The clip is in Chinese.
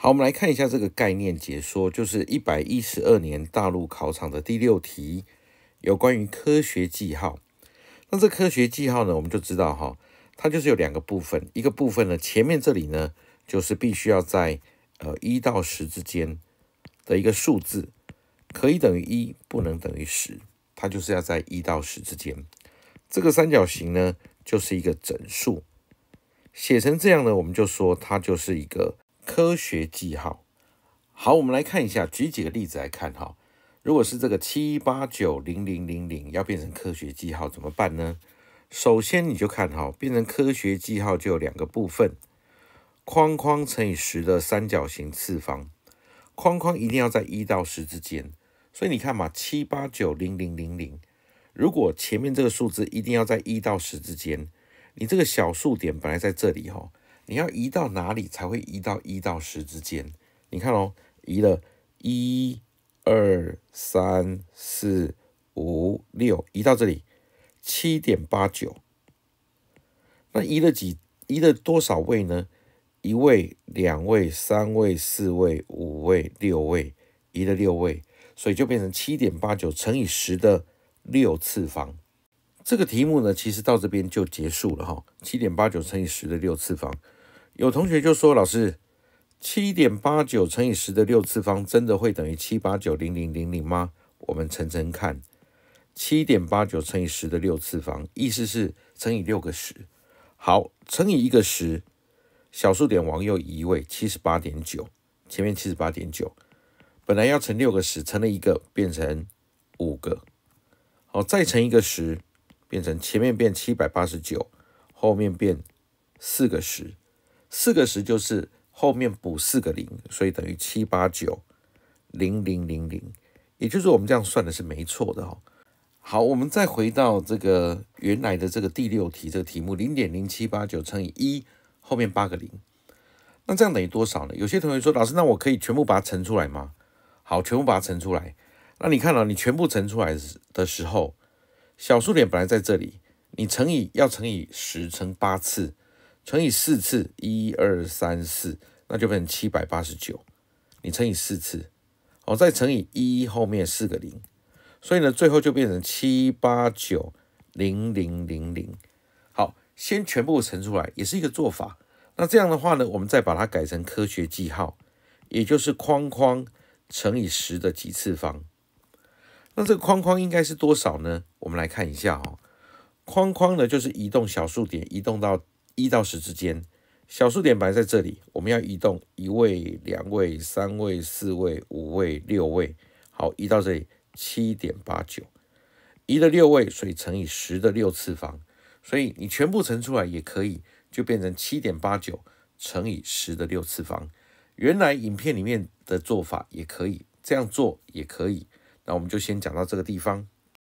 好，我们来看一下这个概念解说，就是一百一十二年大陆考场的第六题，有关于科学记号。那这科学记号呢，我们就知道哈，它就是有两个部分，一个部分呢，前面这里呢，就是必须要在呃一到十之间的一个数字，可以等于一，不能等于十，它就是要在一到十之间。这个三角形呢，就是一个整数，写成这样呢，我们就说它就是一个。科学记号，好，我们来看一下，举几个例子来看哈。如果是这个七八九零零零零，要变成科学记号怎么办呢？首先你就看哈，变成科学记号就有两个部分，框框乘以十的三角形次方，框框一定要在一到十之间。所以你看嘛，七八九零零零零，如果前面这个数字一定要在一到十之间，你这个小数点本来在这里哈。你要移到哪里才会移到一到十之间？你看哦，移了，一、二、三、四、五、六，移到这里，七点八九。那移了几移了多少位呢？一位、两位、三位、四位、五位、六位，移了六位，所以就变成七点八九乘以十的六次方。这个题目呢，其实到这边就结束了哈，七点八九乘以十的六次方。有同学就说：“老师，七点八九乘以十的六次方真的会等于七八九零零零零吗？”我们乘乘看，七点八九乘以十的六次方，意思是乘以六个十。好，乘以一个十，小数点往右移一位，七十八点九，前面七十八点九，本来要乘六个十，乘了一个变成五个，好，再乘一个十，变成前面变七百八十九，后面变四个十。四个十就是后面补四个零，所以等于七八九零零零零，也就是我们这样算的是没错的哈。好，我们再回到这个原来的这个第六题这个题目，零点零七八九乘以一，后面八个零，那这样等于多少呢？有些同学说，老师，那我可以全部把它乘出来吗？好，全部把它乘出来。那你看了，你全部乘出来的时候，小数点本来在这里，你乘以要乘以十乘八次。乘以四次，一二三四，那就变成七百八十九。你乘以四次，好，再乘以一后面四个零，所以呢，最后就变成七八九零零零零。好，先全部乘出来，也是一个做法。那这样的话呢，我们再把它改成科学记号，也就是框框乘以十的几次方。那这个框框应该是多少呢？我们来看一下哦。框框呢，就是移动小数点，移动到。一到十之间，小数点摆在这里，我们要移动一位、两位、三位、四位、五位、六位，好，移到这里，七点八九，移了六位，所以乘以十的六次方，所以你全部乘出来也可以，就变成七点八九乘以十的六次方。原来影片里面的做法也可以，这样做也可以，那我们就先讲到这个地方。